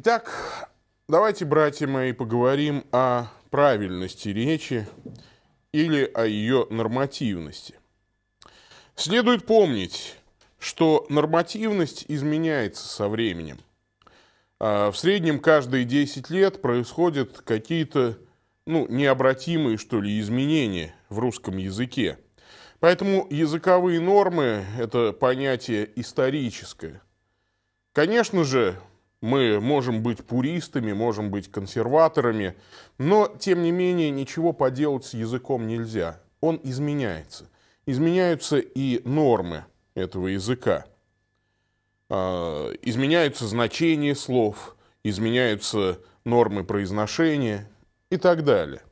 Итак, давайте, братья мои, поговорим о правильности речи или о ее нормативности. Следует помнить, что нормативность изменяется со временем. А, в среднем каждые 10 лет происходят какие-то ну, необратимые, что ли, изменения в русском языке. Поэтому языковые нормы – это понятие историческое. Конечно же, мы можем быть пуристами, можем быть консерваторами, но, тем не менее, ничего поделать с языком нельзя. Он изменяется. Изменяются и нормы этого языка. А, изменяются значения слов, изменяются нормы произношения и так далее.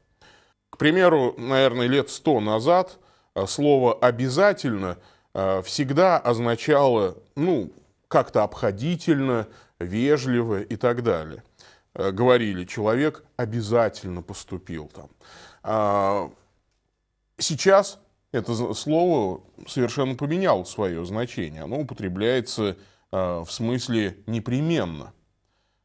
К примеру, наверное, лет сто назад а, слово «обязательно» а, всегда означало, ну, как-то обходительно, вежливо и так далее. Э, говорили, человек обязательно поступил там. А, сейчас это слово совершенно поменяло свое значение. Оно употребляется э, в смысле непременно.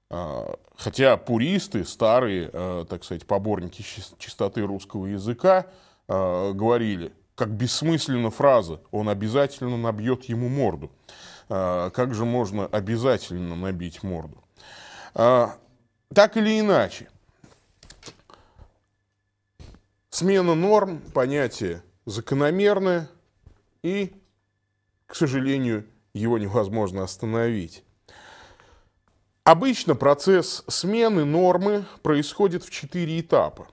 А, хотя пуристы, старые, э, так сказать, поборники чистоты русского языка, говорили, как бессмысленно фраза «он обязательно набьет ему морду». А, как же можно обязательно набить морду. А, так или иначе, смена норм, понятие закономерное, и, к сожалению, его невозможно остановить. Обычно процесс смены нормы происходит в четыре этапа.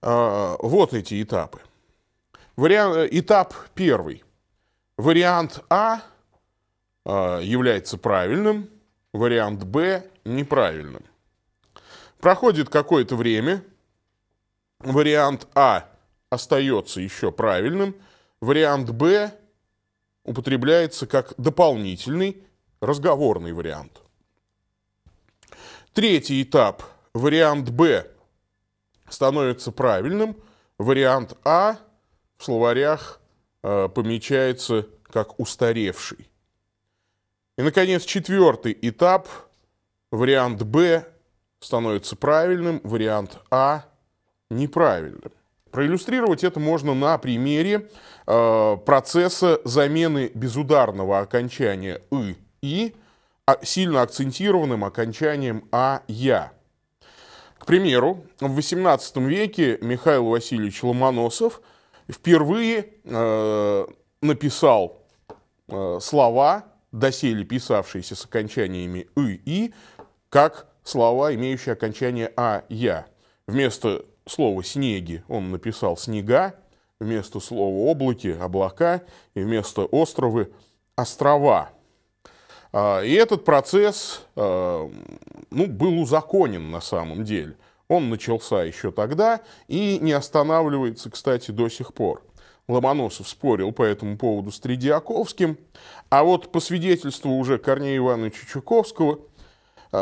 А, вот эти этапы. Вариант, этап первый. Вариант А а, является правильным, вариант Б неправильным. Проходит какое-то время, вариант А остается еще правильным, вариант Б употребляется как дополнительный разговорный вариант. Третий этап, вариант Б становится правильным, вариант А в словарях э, помечается как устаревший. И, наконец, четвертый этап. Вариант Б становится правильным, вариант А неправильным. Проиллюстрировать это можно на примере э, процесса замены безударного окончания «ы» «и» а сильно акцентированным окончанием «а» «я». К примеру, в XVIII веке Михаил Васильевич Ломоносов впервые э, написал э, слова доселе писавшиеся с окончаниями «ы» и как слова, имеющие окончание «а», «я». Вместо слова «снеги» он написал «снега», вместо слова «облаки» — «облака», и вместо «островы» — «острова». А, и этот процесс а, ну, был узаконен на самом деле. Он начался еще тогда и не останавливается, кстати, до сих пор. Ломоносов спорил по этому поводу с Тредиаковским. А вот по свидетельству уже Корнея Ивановича Чуковского э,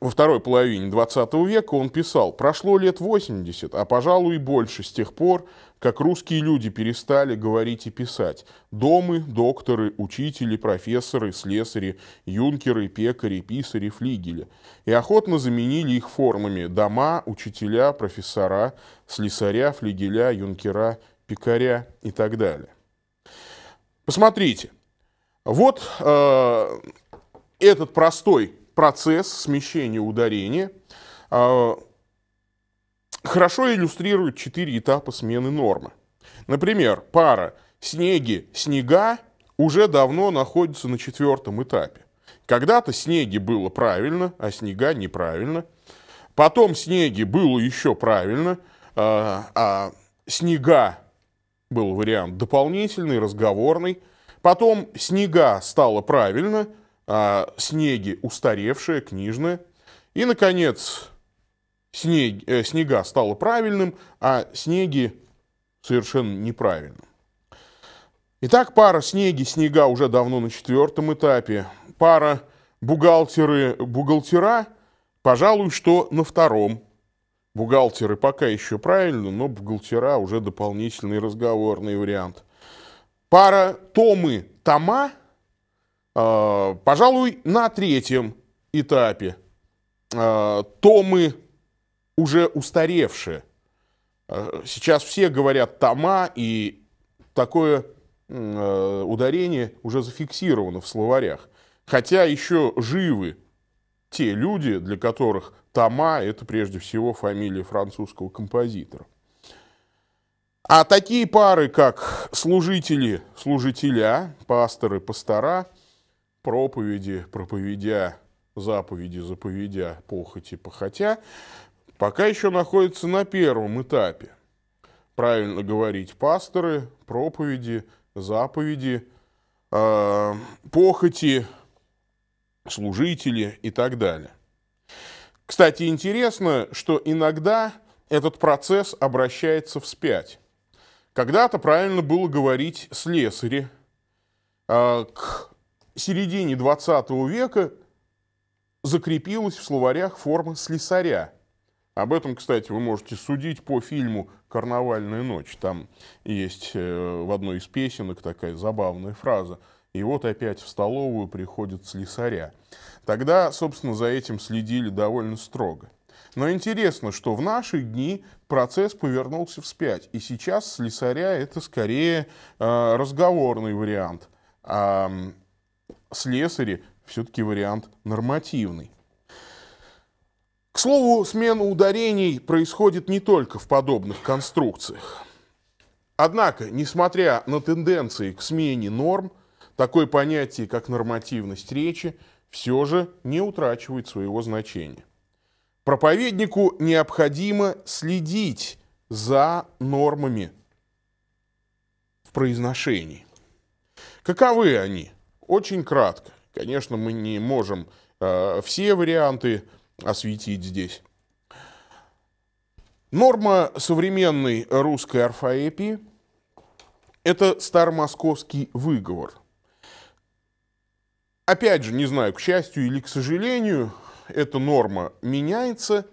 во второй половине 20 века он писал, прошло лет 80, а пожалуй и больше с тех пор, как русские люди перестали говорить и писать. Домы, докторы, учители, профессоры, слесари, юнкеры, пекари, писари, флигели. И охотно заменили их формами дома, учителя, профессора, слесаря, флигеля, юнкера, пекаря и так далее. Посмотрите, вот э, этот простой процесс смещения ударения э, хорошо иллюстрирует четыре этапа смены нормы. Например, пара «снеги», «снега» уже давно находится на четвертом этапе. Когда-то «снеги» было правильно, а «снега» неправильно. Потом «снеги» было еще правильно, э, а «снега» был вариант дополнительный, разговорный. Потом «Снега» стало правильно, а «Снеги» устаревшие книжные И, наконец, снег, э, «Снега» стало правильным, а «Снеги» совершенно неправильным. Итак, пара «Снеги», «Снега» уже давно на четвертом этапе. Пара «Бухгалтеры», «Бухгалтера», пожалуй, что на втором Бухгалтеры пока еще правильно, но бухгалтера уже дополнительный разговорный вариант. Пара томы тома, э, пожалуй, на третьем этапе. Э, томы уже устаревшие. А, сейчас все говорят тома, и такое э, ударение уже зафиксировано в словарях. Хотя еще живы те люди, для которых тома – это прежде всего фамилия французского композитора. А такие пары, как служители, служителя, пасторы, пастора, проповеди, проповедя, заповеди, заповедя, похоти, похотя, пока еще находятся на первом этапе. Правильно говорить пасторы, проповеди, заповеди, э, похоти, служители и так далее. Кстати, интересно, что иногда этот процесс обращается вспять. Когда-то правильно было говорить слесари. А, к середине 20 века закрепилась в словарях форма слесаря. Об этом, кстати, вы можете судить по фильму «Карнавальная ночь». Там есть э, в одной из песенок такая забавная фраза – и вот опять в столовую приходят слесаря. Тогда, собственно, за этим следили довольно строго. Но интересно, что в наши дни процесс повернулся вспять. И сейчас слесаря это скорее э, разговорный вариант. А слесари все-таки вариант нормативный. К слову, смена ударений происходит не только в подобных конструкциях. Однако, несмотря на тенденции к смене норм, такое понятие, как нормативность речи, все же не утрачивает своего значения. Проповеднику необходимо следить за нормами в произношении. Каковы они? Очень кратко. Конечно, мы не можем э, все варианты осветить здесь. Норма современной русской орфоэпии – это старомосковский выговор – Опять же, не знаю, к счастью или к сожалению, эта норма меняется.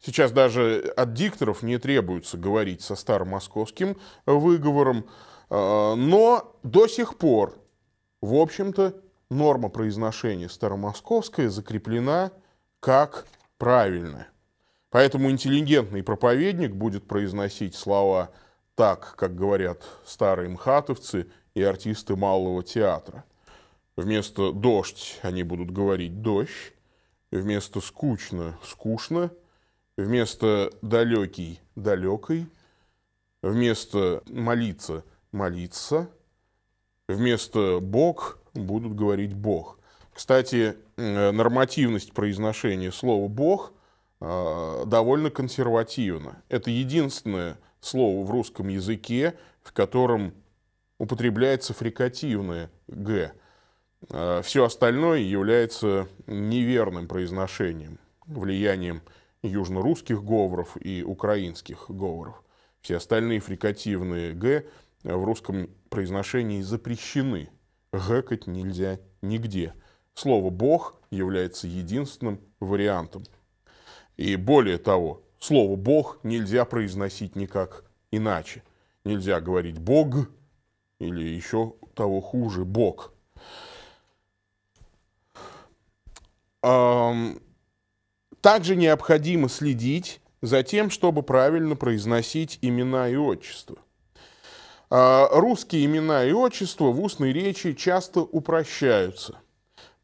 Сейчас даже от дикторов не требуется говорить со старомосковским выговором, а, но до сих пор, в общем-то, норма произношения старомосковская закреплена как правильная. Поэтому интеллигентный проповедник будет произносить слова так, как говорят старые мхатовцы и артисты малого театра – Вместо «дождь» они будут говорить «дождь», вместо «скучно» – «скучно», вместо «далекий» – «далекой», вместо «молиться» – «молиться», вместо «бог» будут говорить «бог». Кстати, э, нормативность произношения слова «бог» э, довольно консервативна. Это единственное слово в русском языке, в котором употребляется фрикативное «г». Э, Все остальное является неверным произношением, влиянием южно-русских говоров и украинских говоров. Все остальные фрикативные «г» в русском произношении запрещены. «Гэкать» нельзя нигде. Слово «бог» является единственным вариантом. И более того, слово «бог» нельзя произносить никак иначе. Нельзя говорить «бог» или еще того хуже «бог». Также необходимо следить за тем, чтобы правильно произносить имена и отчества. А, русские имена и отчества в устной речи часто упрощаются.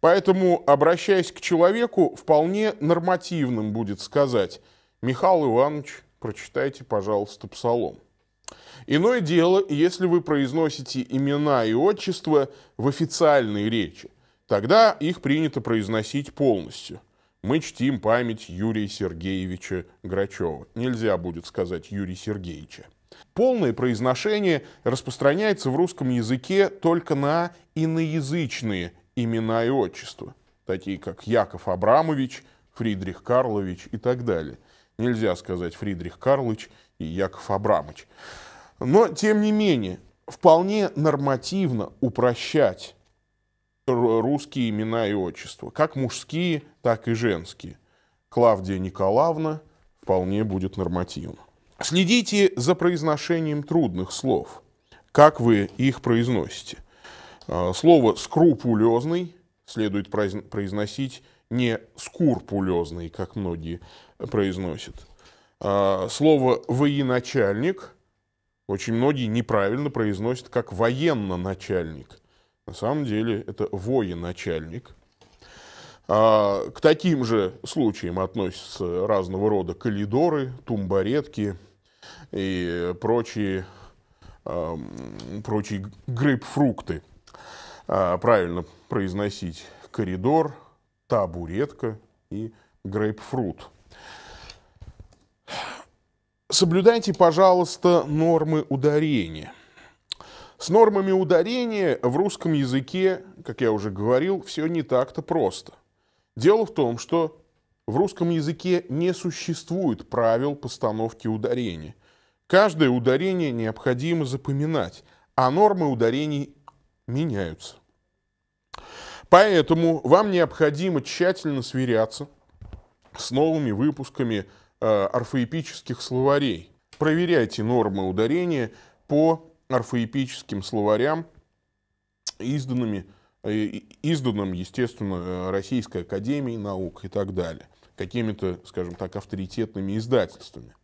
Поэтому, обращаясь к человеку, вполне нормативным будет сказать «Михаил Иванович, прочитайте, пожалуйста, псалом». Иное дело, если вы произносите имена и отчества в официальной речи. Тогда их принято произносить полностью. Мы чтим память Юрия Сергеевича Грачева. Нельзя будет сказать Юрий Сергеевича. Полное произношение распространяется в русском языке только на иноязычные имена и отчества, такие как Яков Абрамович, Фридрих Карлович и так далее. Нельзя сказать Фридрих Карлович и Яков Абрамович. Но, тем не менее, вполне нормативно упрощать русские имена и отчества, как мужские, так и женские. Клавдия Николаевна вполне будет нормативно. Следите за произношением трудных слов, как вы их произносите. А, слово «скрупулезный» следует произносить не «скурпулезный», как многие произносят. А, слово «военачальник» очень многие неправильно произносят как «военно-начальник». На самом деле это военачальник. А, к таким же случаям относятся разного рода калидоры, тумбаретки и прочие, а, прочие грейпфрукты. А, правильно произносить коридор, табуретка и грейпфрут. Соблюдайте, пожалуйста, нормы ударения – с нормами ударения в русском языке, как я уже говорил, все не так-то просто. Дело в том, что в русском языке не существует правил постановки ударения. Каждое ударение необходимо запоминать, а нормы ударений меняются. Поэтому вам необходимо тщательно сверяться с новыми выпусками э, орфоэпических словарей. Проверяйте нормы ударения по орфоэпическим словарям, изданными, э, изданным, естественно, э, Российской Академией Наук и так далее, какими-то, скажем так, авторитетными издательствами.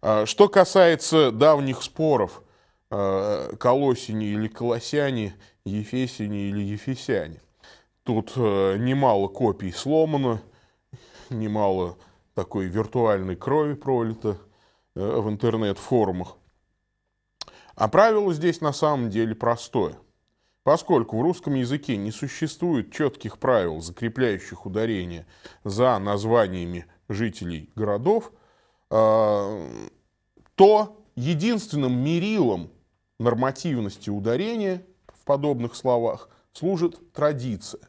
А, что касается давних споров э, колосини или колосяне, ефесяне или ефесяне, тут немало копий сломано, немало такой виртуальной крови пролито в интернет-форумах. А правило здесь на самом деле простое. Поскольку в русском языке не существует четких правил, закрепляющих ударение за названиями жителей городов, а, то единственным мерилом нормативности ударения в подобных словах служит традиция.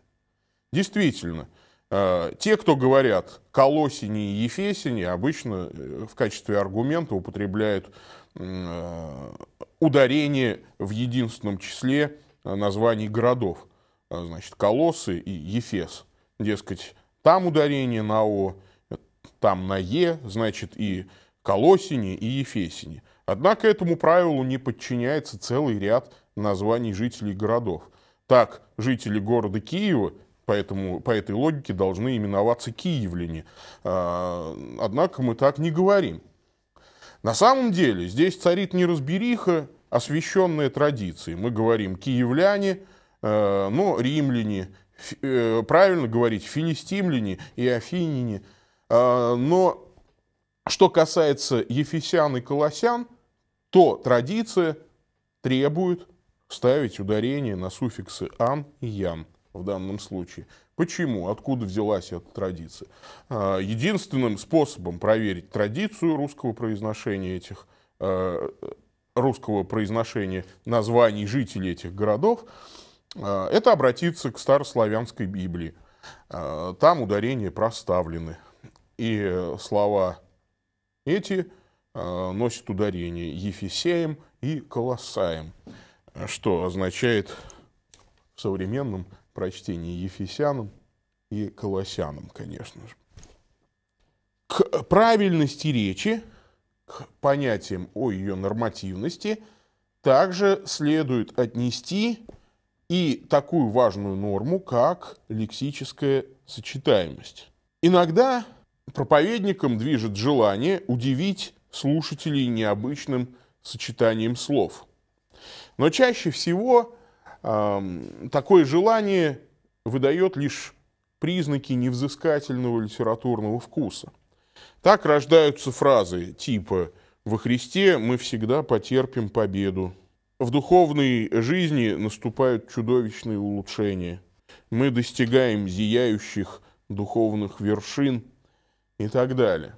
Действительно, а, те, кто говорят «колосине» и «ефесине», обычно э, в качестве аргумента употребляют а, ударение в единственном числе э, названий городов. Э, значит, Колосы и Ефес. Дескать, там ударение на О, э, там на Е, значит, и Колосине, и Ефесине. Однако этому правилу не подчиняется целый ряд названий жителей городов. Так, жители города Киева, поэтому по этой логике должны именоваться киевляне. Однако мы так не говорим. На самом деле здесь царит неразбериха, освященная традиции. Мы говорим киевляне, э, но ну, римляне, э, правильно говорить, филистимляне и афиняне. Э, но что касается ефесян и колосян, то традиция требует ставить ударение на суффиксы «ан» и «ян» в данном случае. Почему? Откуда взялась эта традиция? А, единственным способом проверить традицию русского произношения этих э, русского произношения названий жителей этих городов, э, это обратиться к старославянской Библии. Э, там ударения проставлены, и слова эти носят ударение Ефесеем и Колоссаем, что означает в современном прочтении Ефесянам и Колоссянам, конечно же. К правильности речи, к понятиям о ее нормативности также следует отнести и такую важную норму, как лексическая сочетаемость. Иногда проповедникам движет желание удивить слушателей необычным сочетанием слов. Но чаще всего Такое желание выдает лишь признаки невзыскательного литературного вкуса. Так рождаются фразы типа «Во Христе мы всегда потерпим победу», «В духовной жизни наступают чудовищные улучшения», «Мы достигаем зияющих духовных вершин» и так далее.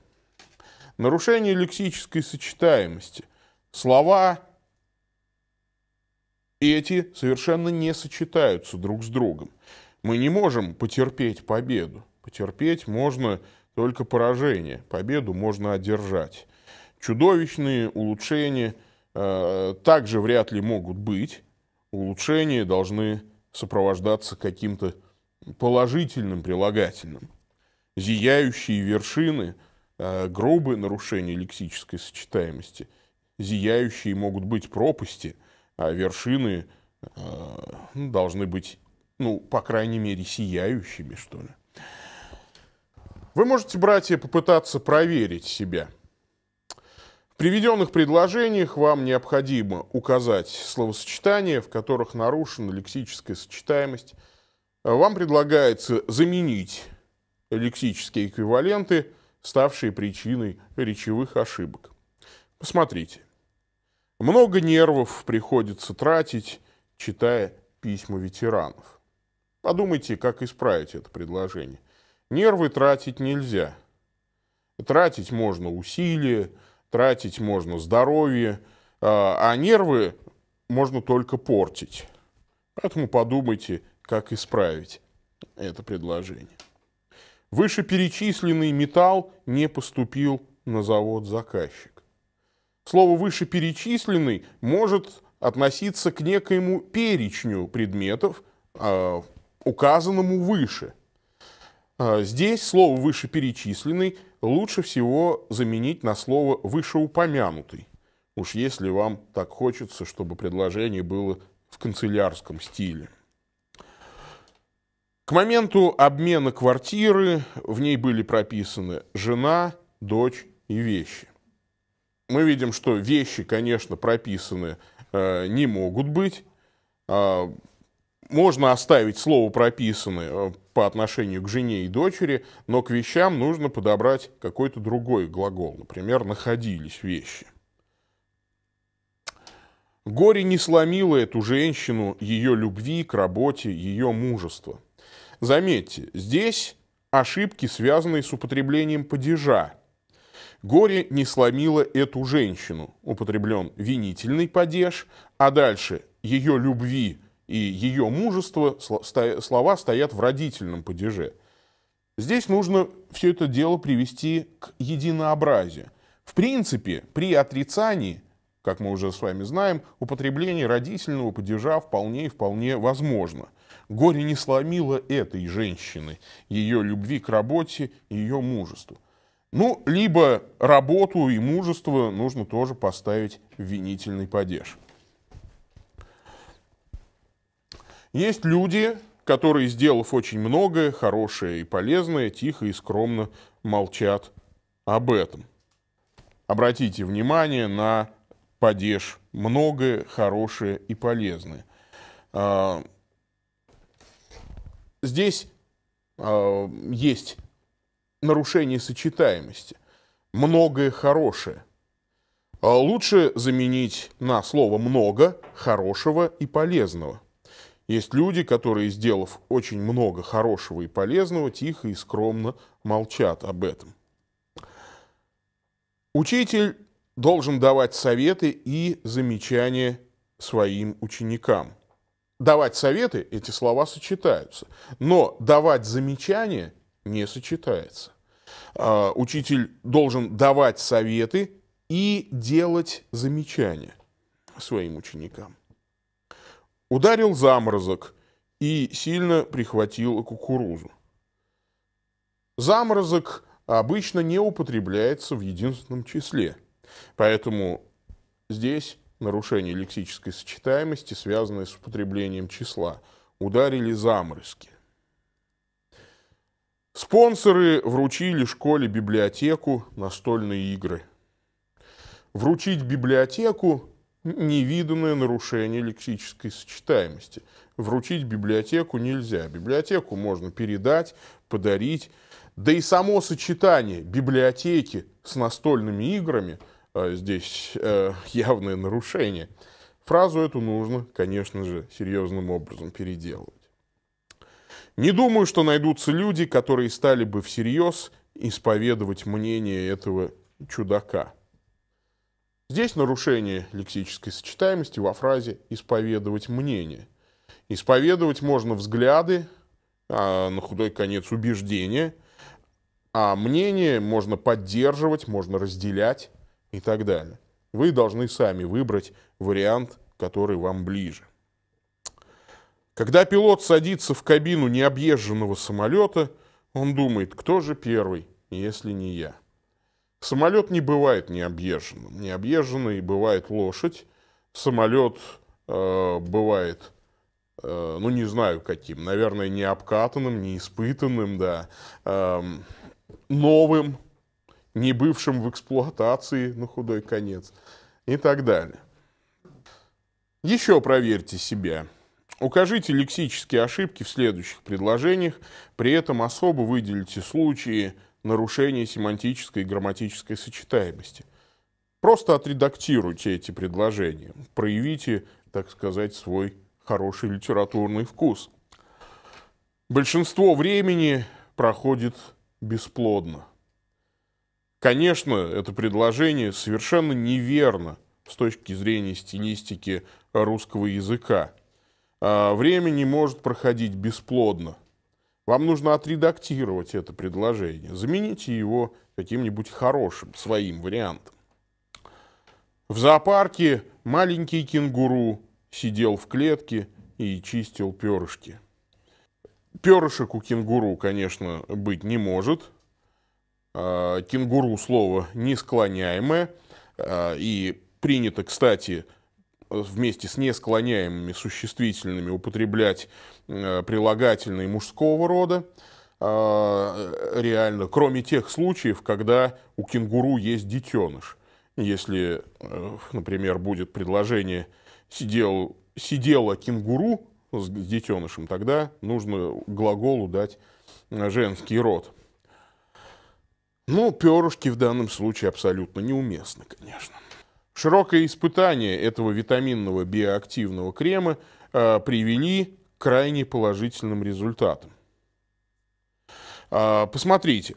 Нарушение лексической сочетаемости. Слова и эти совершенно не сочетаются друг с другом. Мы не можем потерпеть победу. Потерпеть можно только поражение. Победу можно одержать. Чудовищные улучшения э, также вряд ли могут быть. Улучшения должны сопровождаться каким-то положительным прилагательным. Зияющие вершины э, – грубые нарушения лексической сочетаемости. Зияющие могут быть пропасти – а вершины а, ну, должны быть, ну, по крайней мере, сияющими, что ли. Вы можете, братья, попытаться проверить себя. В приведенных предложениях вам необходимо указать словосочетания, в которых нарушена лексическая сочетаемость. Вам предлагается заменить лексические эквиваленты, ставшие причиной речевых ошибок. Посмотрите. Много нервов приходится тратить, читая письма ветеранов. Подумайте, как исправить это предложение. Нервы тратить нельзя. Тратить можно усилия, тратить можно здоровье, а, а нервы можно только портить. Поэтому подумайте, как исправить это предложение. Вышеперечисленный металл не поступил на завод заказчик. Слово «вышеперечисленный» может относиться к некоему перечню предметов, а, указанному выше. А, здесь слово «вышеперечисленный» лучше всего заменить на слово «вышеупомянутый». Уж если вам так хочется, чтобы предложение было в канцелярском стиле. К моменту обмена квартиры в ней были прописаны жена, дочь и вещи мы видим, что вещи, конечно, прописаны э, не могут быть. Э, можно оставить слово «прописаны» э, по отношению к жене и дочери, но к вещам нужно подобрать какой-то другой глагол. Например, «находились вещи». Горе не сломило эту женщину, ее любви к работе, ее мужество. Заметьте, здесь ошибки, связанные с употреблением падежа – Горе не сломило эту женщину. Употреблен винительный падеж, а дальше ее любви и ее мужество слова стоят в родительном падеже. Здесь нужно все это дело привести к единообразию. В принципе, при отрицании, как мы уже с вами знаем, употребление родительного падежа вполне и вполне возможно. Горе не сломило этой женщины, ее любви к работе, ее мужеству. Ну, либо работу и мужество нужно тоже поставить в винительный падеж. Есть люди, которые, сделав очень многое, хорошее и полезное, тихо и скромно молчат об этом. Обратите внимание на падеж «многое, хорошее и полезное». А, здесь а, есть нарушение сочетаемости. Многое хорошее. А лучше заменить на слово «много» хорошего и полезного. Есть люди, которые, сделав очень много хорошего и полезного, тихо и скромно молчат об этом. Учитель должен давать советы и замечания своим ученикам. Давать советы, эти слова сочетаются, но давать замечания – не сочетается. А, учитель должен давать советы и делать замечания своим ученикам. Ударил заморозок и сильно прихватил кукурузу. Заморозок обычно не употребляется в единственном числе, поэтому здесь нарушение лексической сочетаемости, связанное с употреблением числа. Ударили заморозки. Спонсоры вручили школе библиотеку, настольные игры. Вручить библиотеку – невиданное нарушение лексической сочетаемости. Вручить библиотеку нельзя. Библиотеку можно передать, подарить. Да и само сочетание библиотеки с настольными играми э, – здесь э, явное нарушение. Фразу эту нужно, конечно же, серьезным образом переделывать. Не думаю, что найдутся люди, которые стали бы всерьез исповедовать мнение этого чудака. Здесь нарушение лексической сочетаемости во фразе «исповедовать мнение». Исповедовать можно взгляды, а на худой конец убеждения, а мнение можно поддерживать, можно разделять и так далее. Вы должны сами выбрать вариант, который вам ближе. Когда пилот садится в кабину необъезженного самолета, он думает, кто же первый, если не я. Самолет не бывает необъезженным. необъезженный бывает лошадь, самолет э, бывает, э, ну не знаю каким, наверное, не обкатанным, не испытанным, да, э, новым, не бывшим в эксплуатации на худой конец и так далее. Еще проверьте себя. Укажите лексические ошибки в следующих предложениях, при этом особо выделите случаи нарушения семантической и грамматической сочетаемости. Просто отредактируйте эти предложения, проявите, так сказать, свой хороший литературный вкус. Большинство времени проходит бесплодно. Конечно, это предложение совершенно неверно с точки зрения стилистики русского языка – а, время не может проходить бесплодно. Вам нужно отредактировать это предложение. Замените его каким-нибудь хорошим, своим вариантом. В зоопарке маленький кенгуру сидел в клетке и чистил перышки. Перышек у кенгуру, конечно, быть не может. А, кенгуру слово несклоняемое а, и принято, кстати, вместе с несклоняемыми существительными употреблять э, прилагательные мужского рода, э, реально, кроме тех случаев, когда у кенгуру есть детеныш. Если, э, например, будет предложение «сидел, «сидела кенгуру» с детенышем, тогда нужно глаголу дать женский род. Ну перышки в данном случае абсолютно неуместны, конечно. Широкое испытание этого витаминного биоактивного крема э, привели к крайне положительным результатам. Э, посмотрите,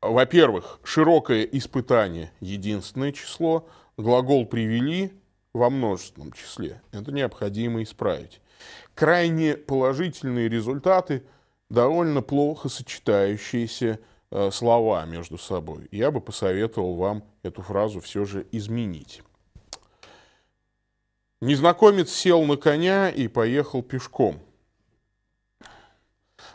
во-первых, широкое испытание – единственное число, глагол «привели» во множественном числе. Это необходимо исправить. Крайне положительные результаты – довольно плохо сочетающиеся с Э, слова между собой, я бы посоветовал вам эту фразу все же изменить. Незнакомец сел на коня и поехал пешком.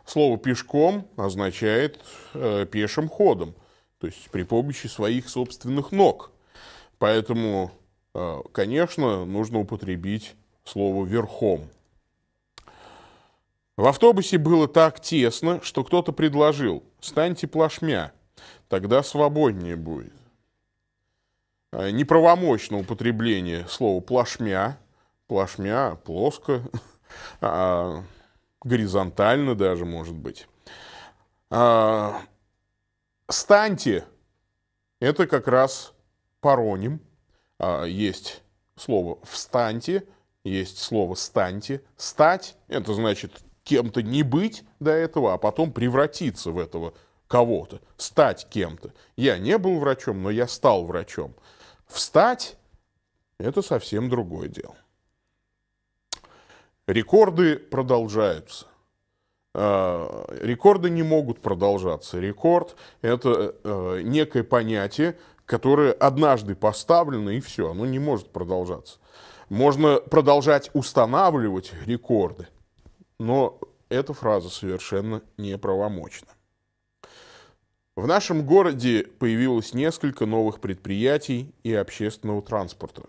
Слово «пешком» означает э, «пешим ходом», то есть при помощи своих собственных ног. Поэтому, э, конечно, нужно употребить слово «верхом». В автобусе было так тесно, что кто-то предложил «станьте плашмя, тогда свободнее будет». А, неправомочное употребление слова «плашмя», «плашмя», «плоско», а, горизонтально даже, может быть. А, «Станьте» — это как раз пароним. есть слово «встаньте», есть слово «станьте». «Стать» — это значит кем-то не быть до этого, а потом превратиться в этого кого-то, стать кем-то. Я не был врачом, но я стал врачом. Встать – это совсем другое дело. Рекорды продолжаются. А, рекорды не могут продолжаться. Рекорд – это э, некое понятие, которое однажды поставлено, и все, оно не может продолжаться. Можно продолжать устанавливать рекорды – но эта фраза совершенно неправомочна. В нашем городе появилось несколько новых предприятий и общественного транспорта.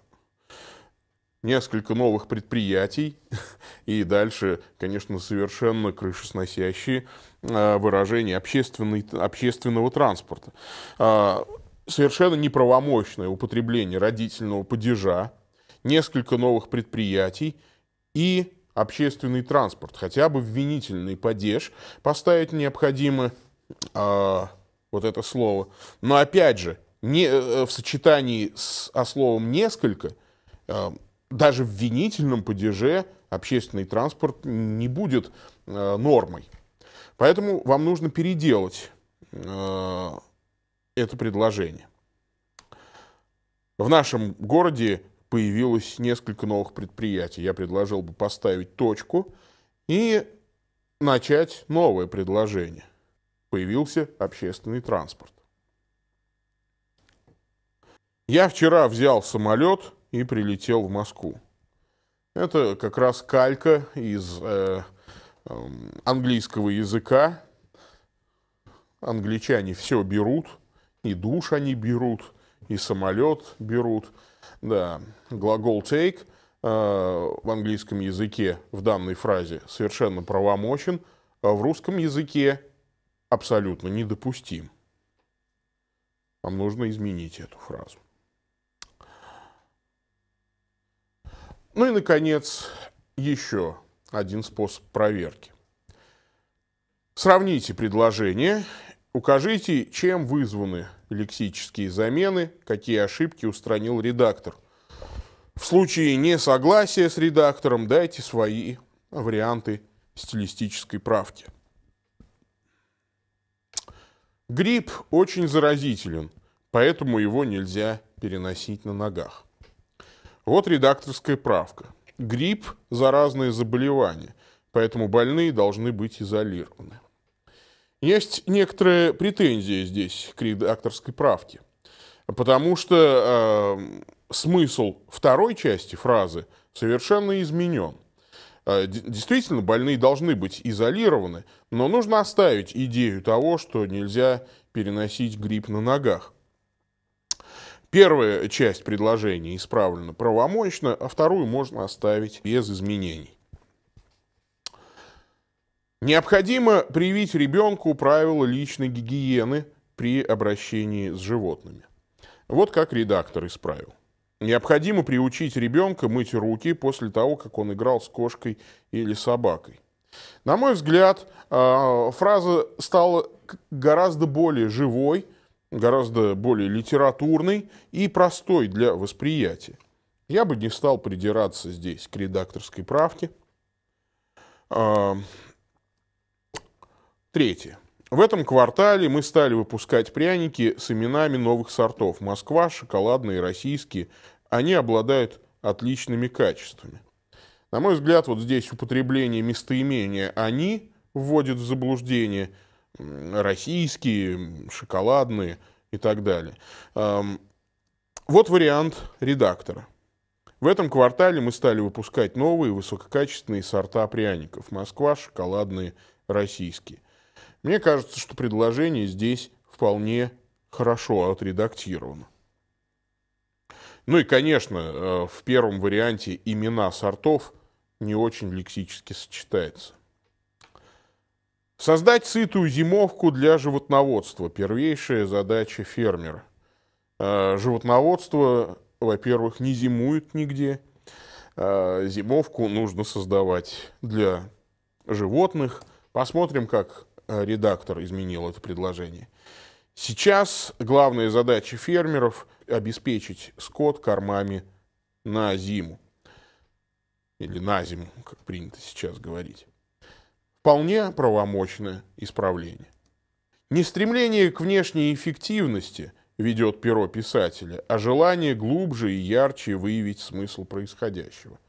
Несколько новых предприятий и дальше, конечно, совершенно крышесносящие а, выражения общественный, общественного транспорта. А, совершенно неправомощное употребление родительного падежа, несколько новых предприятий и общественный транспорт, хотя бы в винительный падеж поставить необходимо э, вот это слово. Но опять же, не, э, э в сочетании с а словом «несколько», э, даже в винительном падеже общественный транспорт не будет э, нормой. Поэтому вам нужно переделать э, это предложение. В нашем городе появилось несколько новых предприятий. Я предложил бы поставить точку и начать новое предложение. Появился общественный транспорт. Я вчера взял самолет и прилетел в Москву. Это как раз калька из э, э, английского языка. Англичане все берут, и душ они берут, и самолет берут – да, глагол take э, в английском языке в данной фразе совершенно правомочен, а в русском языке абсолютно недопустим. Нам нужно изменить эту фразу. Ну и, наконец, еще один способ проверки. Сравните предложение Укажите, чем вызваны лексические замены, какие ошибки устранил редактор. В случае несогласия с редактором дайте свои варианты стилистической правки. Грипп очень заразителен, поэтому его нельзя переносить на ногах. Вот редакторская правка. Грипп – заразное заболевание, поэтому больные должны быть изолированы. Есть некоторые претензии здесь к редакторской правке, потому что э, смысл второй части фразы совершенно изменен. Э, действительно, больные должны быть изолированы, но нужно оставить идею того, что нельзя переносить грипп на ногах. Первая часть предложения исправлена правомочно, а вторую можно оставить без изменений. Необходимо привить ребенку правила личной гигиены при обращении с животными. Вот как редактор исправил. Необходимо приучить ребенка мыть руки после того, как он играл с кошкой или собакой. На мой взгляд, а, фраза стала гораздо более живой, гораздо более литературной и простой для восприятия. Я бы не стал придираться здесь к редакторской правке. А, Третье. В этом квартале мы стали выпускать пряники с именами новых сортов. Москва, шоколадные, российские. Они обладают отличными качествами. На мой взгляд, вот здесь употребление местоимения «они» вводит в заблуждение российские, шоколадные и так далее. Вот вариант редактора. В этом квартале мы стали выпускать новые высококачественные сорта пряников. Москва, шоколадные, российские. Мне кажется, что предложение здесь вполне хорошо отредактировано. Ну и, конечно, э, в первом варианте имена сортов не очень лексически сочетаются. Создать сытую зимовку для животноводства – первейшая задача фермера. Э, животноводство, во-первых, не зимует нигде. Э, зимовку нужно создавать для животных. Посмотрим, как Э, редактор изменил это предложение. Сейчас главная задача фермеров – обеспечить скот кормами на зиму. Или на зиму, как принято сейчас говорить. Вполне правомочное исправление. Не стремление к внешней эффективности ведет перо писателя, а желание глубже и ярче выявить смысл происходящего.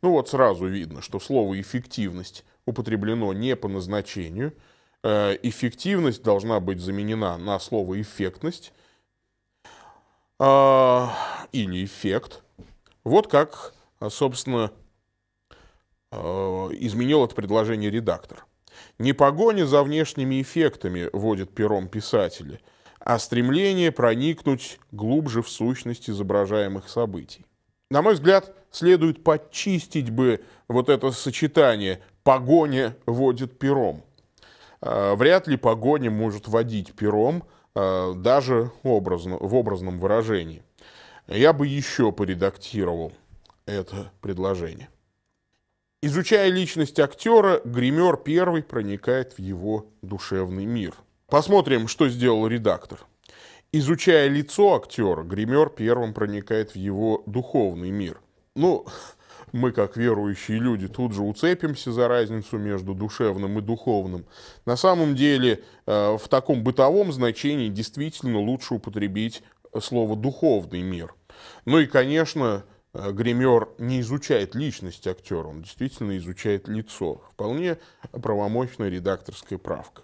Ну вот сразу видно, что слово «эффективность» употреблено не по назначению – Э, эффективность должна быть заменена на слово эффектность или а, эффект. Вот как, собственно, э, изменил это предложение редактор. Не погоня за внешними эффектами вводит пером писатели, а стремление проникнуть глубже в сущность изображаемых событий. На мой взгляд, следует подчистить бы вот это сочетание «погоня водит пером». Э, вряд ли погоня может водить пером э, даже образно, в образном выражении. Я бы еще поредактировал это предложение. Изучая личность актера, гример первый проникает в его душевный мир. Посмотрим, что сделал редактор. Изучая лицо актера, гример первым проникает в его духовный мир. Ну, мы, как верующие люди, тут же уцепимся за разницу между душевным и духовным. На самом деле, э, в таком бытовом значении действительно лучше употребить слово «духовный мир». Ну и, конечно, э, гример не изучает личность актера, он действительно изучает лицо. Вполне правомощная редакторская правка.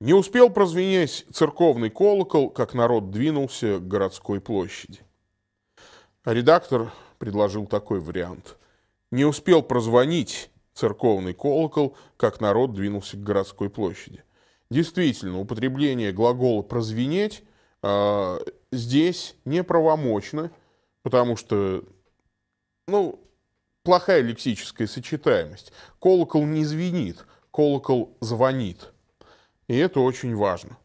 Не успел прозвенеть церковный колокол, как народ двинулся к городской площади. Редактор предложил такой вариант. Не успел прозвонить церковный колокол, как народ двинулся к городской площади. Действительно, употребление глагола «прозвенеть» э, здесь неправомочно, потому что, ну, плохая лексическая сочетаемость. Колокол не звенит, колокол звонит. И это очень важно.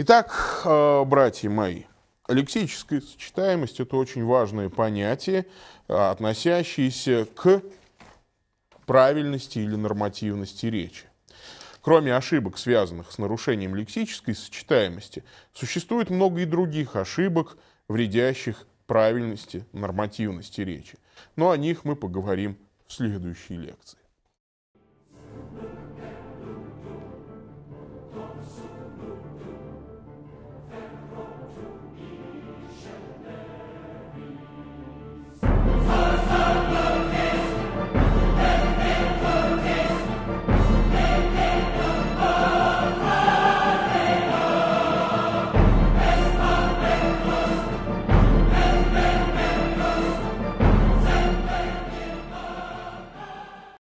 Итак, а, братья мои, Лексическая сочетаемость – это очень важное понятие, а, относящееся к правильности или нормативности речи. Кроме ошибок, связанных с нарушением лексической сочетаемости, существует много и других ошибок, вредящих правильности, нормативности речи. Но о них мы поговорим в следующей лекции.